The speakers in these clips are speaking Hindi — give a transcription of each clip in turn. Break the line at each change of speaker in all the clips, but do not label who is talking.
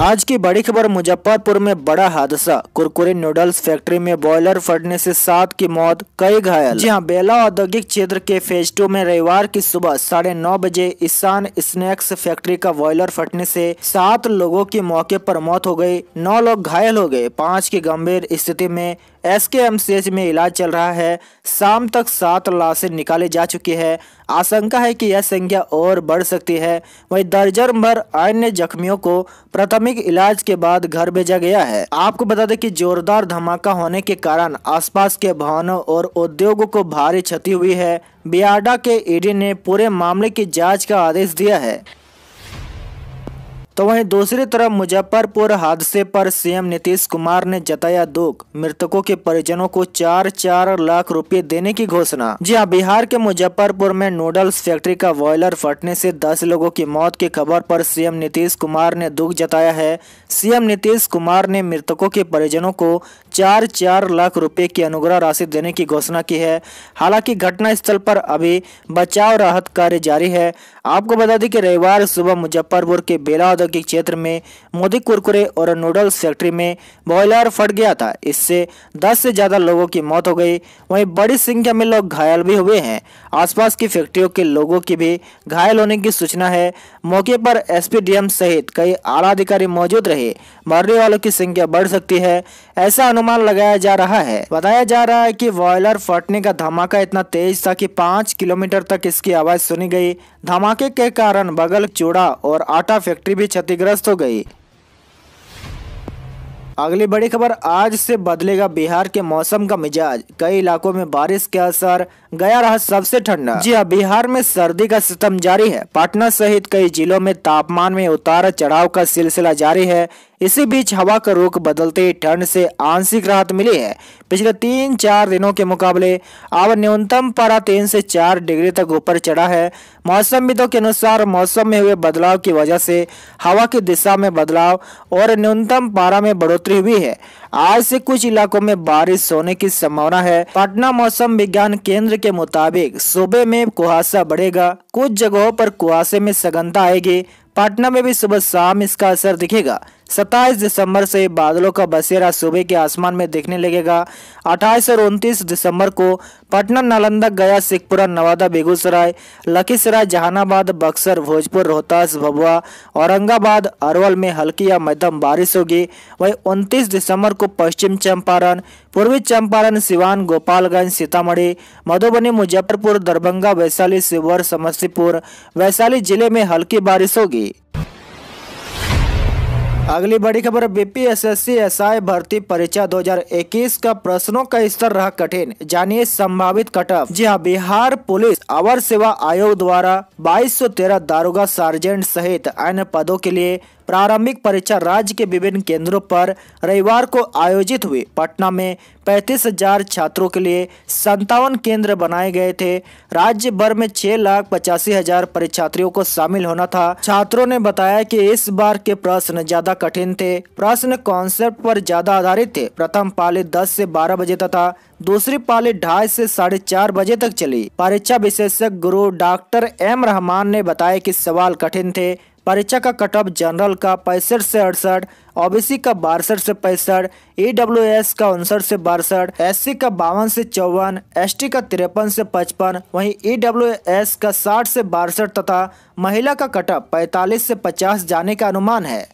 आज की बड़ी खबर मुजफ्फरपुर में बड़ा हादसा कुरकुरे नूडल्स फैक्ट्री में बॉयलर फटने से सात की मौत कई घायल जी हाँ बेला औद्योगिक क्षेत्र के फेज टू में रविवार की सुबह साढ़े नौ बजे ईशान स्नैक्स फैक्ट्री का बॉयलर फटने से सात लोगों की मौके पर मौत हो गई नौ लोग घायल हो गए पांच की गंभीर स्थिति में एस के एम सी एच में इलाज चल रहा है शाम तक सात लाशें निकाले जा चुकी है आशंका है कि यह संख्या और बढ़ सकती है वहीं दर्जन भर अन्य जख्मियों को प्राथमिक इलाज के बाद घर भेजा गया है आपको बता दें कि जोरदार धमाका होने के कारण आसपास के भवनों और उद्योगों को भारी क्षति हुई है बियाडा के ईडी ने पूरे मामले की जांच का आदेश दिया है तो वहीं दूसरी तरफ मुजफ्फरपुर हादसे पर सीएम नीतीश कुमार ने जताया दुख मृतकों के परिजनों को चार चार लाख रुपए देने की घोषणा जी हाँ बिहार के मुजफ्फरपुर में नूडल्स फैक्ट्री का बॉयलर फटने से दस लोगों की मौत की खबर पर सीएम नीतीश कुमार ने दुख जताया है सीएम नीतीश कुमार ने मृतकों के परिजनों को चार चार लाख रुपए की अनुग्रह राशि देने की घोषणा की है हालांकि स्थल पर अभी बचाव राहत कार्य जारी है आपको बता दें कि रविवार सुबह मुजफ्फरपुर के बेला के क्षेत्र में मोदी कुरकुरे और नूडल्स फैक्ट्री में बॉयलर फट गया था इससे 10 से ज़्यादा लोगों की मौत हो गई वहीं बड़ी संख्या में लोग घायल भी हुए हैं आसपास की फैक्ट्रियों के लोगों की भी घायल होने की सूचना है मौके पर एस सहित कई आला अधिकारी मौजूद रहे मरने वालों की संख्या बढ़ सकती है ऐसा अनुमान लगाया जा रहा है बताया जा रहा है कि बॉयलर फटने का धमाका इतना तेज था कि पाँच किलोमीटर तक इसकी आवाज सुनी गई धमाके के कारण बगल चूड़ा और आटा फैक्ट्री भी क्षतिग्रस्त हो गई अगली बड़ी खबर आज से बदलेगा बिहार के मौसम का मिजाज कई इलाकों में बारिश के असर गया रहा सबसे ठंडा जी हाँ बिहार में सर्दी का सिस्टम जारी है पटना सहित कई जिलों में तापमान में उतार चढ़ाव का सिलसिला जारी है इसी बीच हवा का रुख बदलते ठंड से आंशिक राहत मिली है पिछले तीन चार दिनों के मुकाबले अब न्यूनतम पारा तीन से चार डिग्री तक ऊपर चढ़ा है मौसमविदों के अनुसार मौसम में हुए बदलाव की वजह से हवा की दिशा में बदलाव और न्यूनतम पारा में बढ़ोतरी हुई है आज से कुछ इलाकों में बारिश होने की संभावना है पटना मौसम विज्ञान केंद्र के मुताबिक सुबह में कुहासा बढ़ेगा कुछ जगहों पर कुहासे में सघनता आएगी पटना में भी सुबह शाम इसका असर दिखेगा सत्ताईस दिसंबर से बादलों का बसेरा सुबह के आसमान में दिखने लगेगा अट्ठाईस और उनतीस दिसंबर को पटना नालंदा गया सिखपुरा नवादा बेगूसराय लखीसराय जहानाबाद बक्सर भोजपुर रोहतास भभुआ औरंगाबाद अरवल में हल्की या मध्यम बारिश होगी वही उनतीस दिसंबर को पश्चिम चंपारण पूर्वी चंपारण सिवान गोपालगंज सीतामढ़ी मधुबनी मुजफ्फरपुर दरभंगा वैशाली शिवहर समस्तीपुर वैशाली जिले में हल्की बारिश होगी अगली बड़ी खबर P S S C S I भर्ती परीक्षा 2021 का प्रश्नों का स्तर रहा कठिन जानिए संभावित कट ऑफ जी हाँ बिहार पुलिस अवर सेवा आयोग द्वारा 2213 दारोगा सार्जेंट सहित अन्य पदों के लिए प्रारंभिक परीक्षा राज्य के विभिन्न केंद्रों पर रविवार को आयोजित हुई पटना में पैंतीस हजार छात्रों के लिए संतावन केंद्र बनाए गए थे राज्य भर में छह लाख पचासी हजार परीक्षार्थियों को शामिल होना था छात्रों ने बताया कि इस बार के प्रश्न ज्यादा कठिन थे प्रश्न कॉन्सेप्ट पर ज्यादा आधारित थे प्रथम पाली दस से बारह बजे तथा दूसरी पाली ढाई से साढ़े चार बजे तक चली परीक्षा विशेषज्ञ गुरु डॉक्टर एम रहमान ने बताया कि सवाल कठिन थे परीक्षा का कट ऑफ जनरल का पैंसठ से अड़सठ ओबीसी का बासठ से पैंसठ ईडब्ल्यूएस का उनसठ से बासठ एससी का बावन से चौवन एसटी का तिरपन से पचपन वहीं ईडब्ल्यूएस का साठ से बासठ तथा महिला का कट ऑफ पैंतालीस से पचास जाने का अनुमान है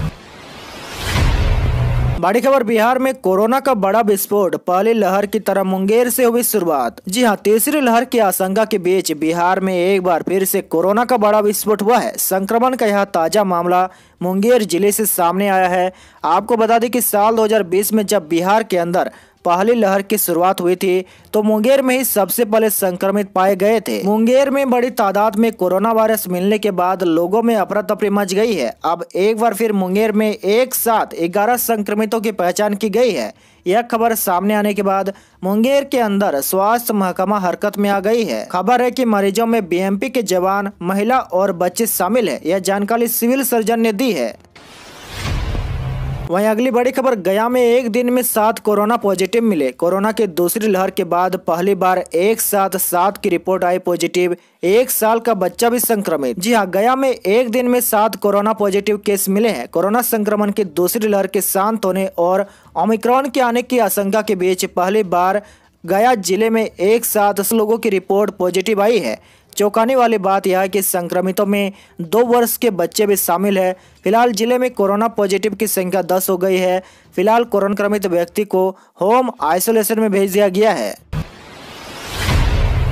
बड़ी खबर बिहार में कोरोना का बड़ा विस्फोट पहली लहर की तरह मुंगेर से हुई शुरुआत जी हाँ तीसरी लहर की आशंका के बीच बिहार में एक बार फिर से कोरोना का बड़ा विस्फोट हुआ है संक्रमण का यह ताजा मामला मुंगेर जिले से सामने आया है आपको बता दें कि साल 2020 में जब बिहार के अंदर पहली लहर की शुरुआत हुई थी तो मुंगेर में ही सबसे पहले संक्रमित पाए गए थे मुंगेर में बड़ी तादाद में कोरोना वायरस मिलने के बाद लोगों में अफरा तफरी मच गई है अब एक बार फिर मुंगेर में एक साथ ग्यारह संक्रमितों की पहचान की गई है यह खबर सामने आने के बाद मुंगेर के अंदर स्वास्थ्य महकमा हरकत में आ गई है खबर है कि मरीजों में बीएमपी के जवान महिला और बच्चे शामिल है यह जानकारी सिविल सर्जन ने दी है वहीं अगली बड़ी खबर गया में एक दिन में सात कोरोना पॉजिटिव मिले कोरोना के दूसरी लहर के बाद पहली बार एक साथ सात की रिपोर्ट आई पॉजिटिव एक साल का बच्चा भी संक्रमित जी हाँ गया में एक दिन में सात कोरोना पॉजिटिव केस मिले हैं कोरोना संक्रमण की दूसरी लहर के शांत होने और ओमिक्रॉन के आने की आशंका के बीच पहली बार गया जिले में एक साथ दस लोगों की रिपोर्ट पॉजिटिव आई है चौंकाने वाली बात यह है कि संक्रमितों में दो वर्ष के बच्चे भी शामिल है फिलहाल जिले में कोरोना पॉजिटिव की संख्या दस हो गई है फिलहाल कोरोनाक्रमित व्यक्ति को होम आइसोलेशन में भेज दिया गया है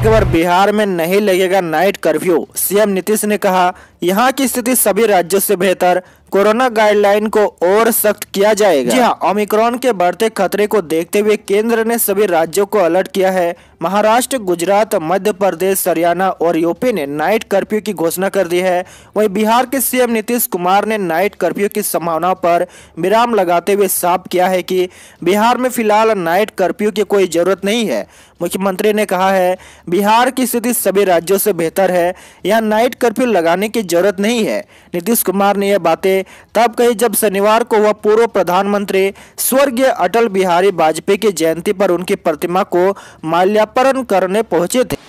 खबर बिहार में नहीं लगेगा नाइट कर्फ्यू सीएम नीतीश ने कहा यहाँ की स्थिति सभी राज्यों से बेहतर कोरोना गाइडलाइन को और सख्त किया जाएगा जी हाँ ओमिक्रॉन के बढ़ते खतरे को देखते हुए केंद्र ने सभी राज्यों को अलर्ट किया है महाराष्ट्र गुजरात मध्य प्रदेश हरियाणा और यूपी ने नाइट कर्फ्यू की घोषणा कर दी है वहीं बिहार के सीएम नीतीश कुमार ने नाइट कर्फ्यू की संभावना पर विराम लगाते हुए साफ किया है कि बिहार में फिलहाल नाइट कर्फ्यू की कोई जरूरत नहीं है मुख्यमंत्री ने कहा है बिहार की स्थिति सभी राज्यों से बेहतर है यहाँ नाइट कर्फ्यू लगाने की जरूरत नहीं है नीतीश कुमार ने यह बातें तब कही जब शनिवार को वह पूर्व प्रधानमंत्री स्वर्गीय अटल बिहारी वाजपेयी की जयंती पर उनकी प्रतिमा को माल्यार्पण करने पहुंचे थे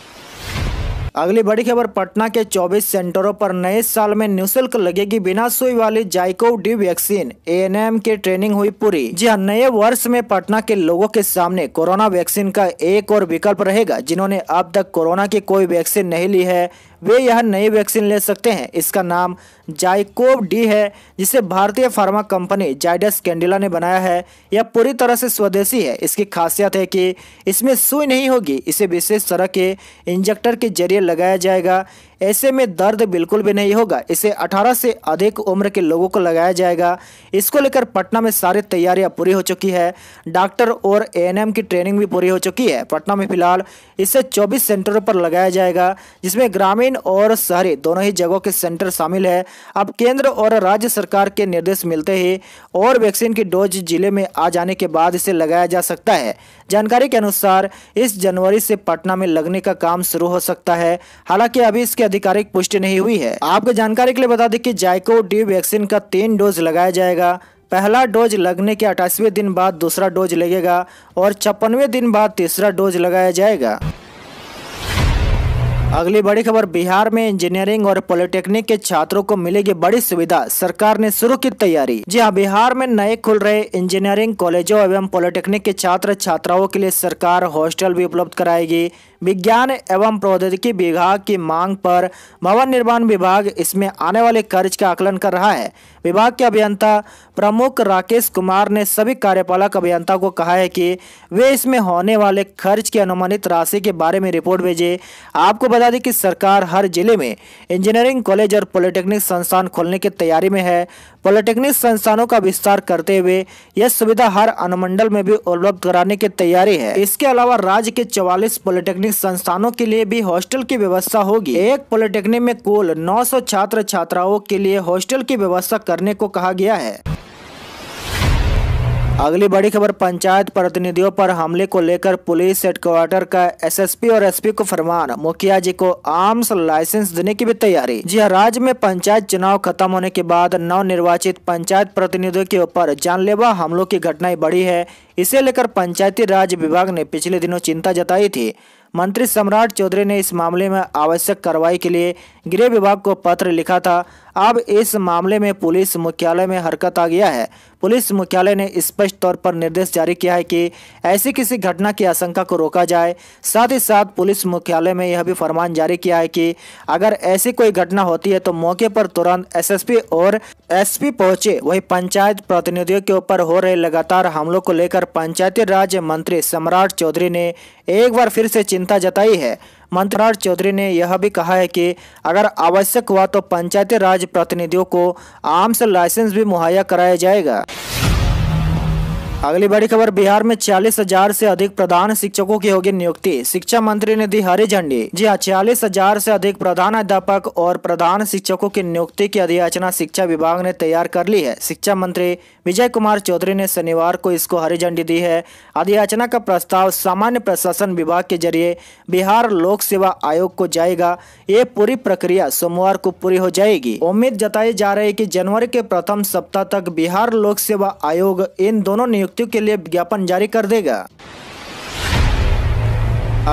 अगली बड़ी खबर पटना के 24 सेंटरों पर नए साल में निःशुल्क लगेगी बिना सुई वाली जाइको डी वैक्सीन एम की ट्रेनिंग हुई पूरी जी हाँ नए वर्ष में पटना के लोगों के सामने कोरोना वैक्सीन का एक और विकल्प रहेगा जिन्होंने अब तक कोरोना की कोई वैक्सीन नहीं ली है वे यह नई वैक्सीन ले सकते हैं इसका नाम जाइकोव डी है जिसे भारतीय फार्मा कंपनी जाइडस कैंडिला ने बनाया है यह पूरी तरह से स्वदेशी है इसकी खासियत है कि इसमें सुई नहीं होगी इसे विशेष तरह के इंजेक्टर के जरिए लगाया जाएगा ऐसे में दर्द बिल्कुल भी नहीं होगा इसे 18 से अधिक उम्र के लोगों को लगाया जाएगा इसको लेकर पटना में सारी तैयारियां पूरी हो चुकी है डॉक्टर और एएनएम की ट्रेनिंग भी पूरी हो चुकी है पटना में फिलहाल इसे 24 सेंटरों पर लगाया जाएगा जिसमें ग्रामीण और शहरी दोनों ही जगहों के सेंटर शामिल है अब केंद्र और राज्य सरकार के निर्देश मिलते ही और वैक्सीन की डोज जिले में आ जाने के बाद इसे लगाया जा सकता है जानकारी के अनुसार इस जनवरी से पटना में लगने का काम शुरू हो सकता है हालांकि अभी इसके आधिकारिक पुष्टि नहीं हुई है आपको जानकारी के लिए बता दें कि जायको डी वैक्सीन का तीन डोज लगाया जाएगा पहला डोज लगने के अट्ठाईसवें दिन बाद दूसरा डोज लगेगा और छप्पनवे दिन बाद तीसरा डोज लगाया जाएगा अगली बड़ी खबर बिहार में इंजीनियरिंग और पॉलिटेक्निक के छात्रों को मिलेगी बड़ी सुविधा सरकार ने शुरू की तैयारी जी हाँ बिहार में नए खुल रहे इंजीनियरिंग कॉलेजों एवं पॉलिटेक्निक के छात्र छात्राओं के लिए सरकार हॉस्टल भी उपलब्ध कराएगी विज्ञान एवं प्रौद्योगिकी विभाग की मांग पर भवन निर्माण विभाग इसमें आने वाले कर्ज का आकलन कर रहा है विभाग के अभियंता प्रमुख राकेश कुमार ने सभी कार्यपालक अभियंता को कहा है कि वे इसमें होने वाले खर्च की अनुमानित राशि के बारे में रिपोर्ट भेजे आपको बता दें कि सरकार हर जिले में इंजीनियरिंग कॉलेज और पॉलिटेक्निक संस्थान खोलने की तैयारी में है पॉलिटेक्निक संस्थानों का विस्तार करते हुए यह सुविधा हर अनुमंडल में भी उपलब्ध कराने की तैयारी है इसके अलावा राज्य के चौवालीस पॉलिटेक्निक संस्थानों के लिए भी हॉस्टल की व्यवस्था होगी एक पॉलिटेक्निक में कुल 900 छात्र छात्राओं के लिए हॉस्टल की व्यवस्था करने को कहा गया है अगली बड़ी खबर पंचायत प्रतिनिधियों पर हमले को लेकर पुलिस हेडक्वार्टर का एसएसपी और एसपी को फरमान मुखिया जी को आर्म्स लाइसेंस देने की भी तैयारी जी हाँ, राज्य में पंचायत चुनाव खत्म होने के बाद नव निर्वाचित पंचायत प्रतिनिधियों के ऊपर जानलेवा हमलों की घटनाएं बढ़ी है इसे लेकर पंचायती राज विभाग ने पिछले दिनों चिंता जताई थी मंत्री सम्राट चौधरी ने इस मामले में आवश्यक कार्रवाई के लिए गृह विभाग को पत्र लिखा था अब इस मामले में पुलिस मुख्यालय में हरकत आ गया है पुलिस मुख्यालय ने स्पष्ट तौर पर निर्देश जारी किया है कि ऐसी किसी घटना की आशंका को रोका जाए साथ ही साथ पुलिस मुख्यालय में यह भी फरमान जारी किया है कि अगर ऐसी कोई घटना होती है तो मौके पर तुरंत एसएसपी और एसपी पहुंचे वही पंचायत प्रतिनिधियों के ऊपर हो रहे लगातार हमलों को लेकर पंचायती राज मंत्री सम्राट चौधरी ने एक बार फिर से चिंता चिंता जताई है मंत्री चौधरी ने यह भी कहा है कि अगर आवश्यक हुआ तो पंचायती राज प्रतिनिधियों को आर्म्स लाइसेंस भी मुहैया कराया जाएगा अगली बड़ी खबर बिहार में छियालीस हजार ऐसी अधिक प्रधान शिक्षकों की होगी नियुक्ति शिक्षा मंत्री ने दी हरी झंडी जी हाँ छियालीस हजार ऐसी अधिक प्रधान अध्यापक और प्रधान शिक्षकों की नियुक्ति की अधियाचना शिक्षा विभाग ने तैयार कर ली है शिक्षा मंत्री विजय कुमार चौधरी ने शनिवार को इसको हरी झंडी दी है अधियाचना का प्रस्ताव सामान्य प्रशासन विभाग के जरिए बिहार लोक सेवा आयोग को जाएगा ये पूरी प्रक्रिया सोमवार को पूरी हो जाएगी उम्मीद जताई जा रही है की जनवरी के प्रथम सप्ताह तक बिहार लोक सेवा आयोग इन दोनों नियुक्ति नियुक्तियों के लिए ज्ञापन जारी कर देगा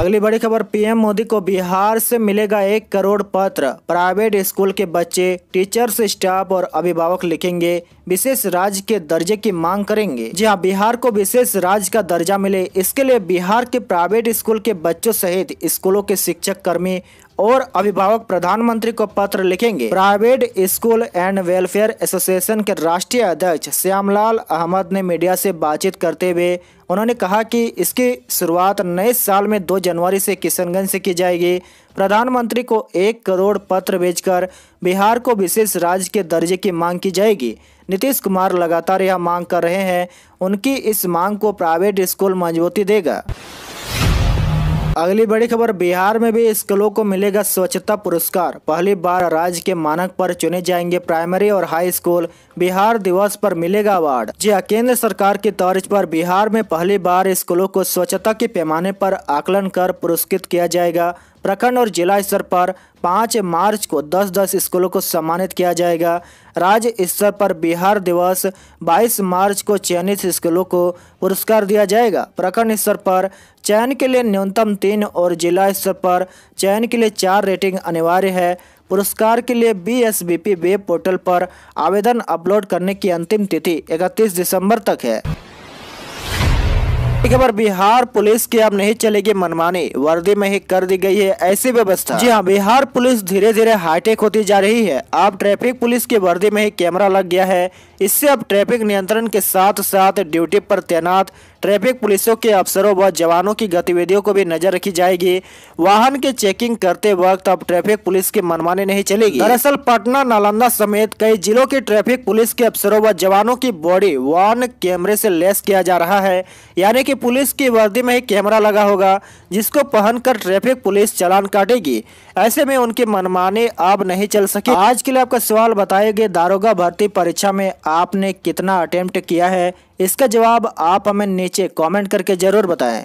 अगली बड़ी खबर पीएम मोदी को बिहार से मिलेगा एक करोड़ पत्र प्राइवेट स्कूल के बच्चे टीचर्स स्टाफ और अभिभावक लिखेंगे विशेष राज्य के दर्जे की मांग करेंगे जी हाँ बिहार को विशेष राज्य का दर्जा मिले इसके लिए बिहार के प्राइवेट स्कूल के बच्चों सहित स्कूलों के शिक्षक कर्मी और अभिभावक प्रधानमंत्री को पत्र लिखेंगे private school and welfare association के राष्ट्रीय अध्यक्ष श्यामलाल अहमद ने मीडिया से बातचीत करते हुए उन्होंने कहा कि इसकी शुरुआत नए साल में 2 जनवरी से किशनगंज से की जाएगी प्रधानमंत्री को एक करोड़ पत्र भेजकर बिहार को विशेष राज्य के दर्जे की मांग की जाएगी नीतीश कुमार लगातार यह मांग कर रहे हैं उनकी इस मांग को प्राइवेट स्कूल मजबूती देगा अगली बड़ी खबर बिहार में भी स्कूलों को मिलेगा स्वच्छता पुरस्कार पहली बार राज्य के मानक पर चुने जाएंगे प्राइमरी और हाई स्कूल बिहार दिवस पर मिलेगा अवार्ड जी हाँ, केंद्र सरकार की तर्ज पर बिहार में पहली बार स्कूलों को स्वच्छता के पैमाने पर आकलन कर पुरस्कृत किया जाएगा प्रखंड और जिला स्तर पर पाँच मार्च को दस दस स्कूलों को सम्मानित किया जाएगा राज्य स्तर पर बिहार दिवस बाईस मार्च को चयनित स्कूलों को पुरस्कार दिया जाएगा प्रखंड स्तर पर चयन के लिए न्यूनतम तीन और जिला स्तर पर चयन के लिए चार रेटिंग अनिवार्य है पुरस्कार के लिए B S B P web portal पर आवेदन अपलोड करने की अंतिम तिथि 31 दिसंबर तक है खबर बिहार पुलिस की अब नहीं चलेगी मनमानी वर्दी में ही कर दी गई है ऐसी व्यवस्था जी हाँ बिहार पुलिस धीरे धीरे हाईटेक होती जा रही है अब ट्रैफिक पुलिस की वर्दी में ही कैमरा लग गया है इससे अब ट्रैफिक नियंत्रण के साथ साथ ड्यूटी पर तैनात ट्रैफिक पुलिसों के अफसरों व जवानों की गतिविधियों को भी नजर रखी जाएगी वाहन के चेकिंग करते वक्त अब ट्रैफिक पुलिस की मनमानी नहीं चलेगी दरअसल पटना नालंदा समेत कई जिलों के ट्रैफिक पुलिस के अफसरों व जवानों की बॉडी वाहन कैमरे से लेस किया जा रहा है यानी कि पुलिस की वर्दी में ही कैमरा लगा होगा जिसको पहनकर ट्रैफिक पुलिस चलान काटेगी ऐसे में उनकी मनमाने अब नहीं चल सके आज के लिए आपका सवाल बताए गए दारोगा भर्ती परीक्षा में आपने कितना अटैम्प्ट किया है इसका जवाब आप हमें नीचे कमेंट करके ज़रूर बताएं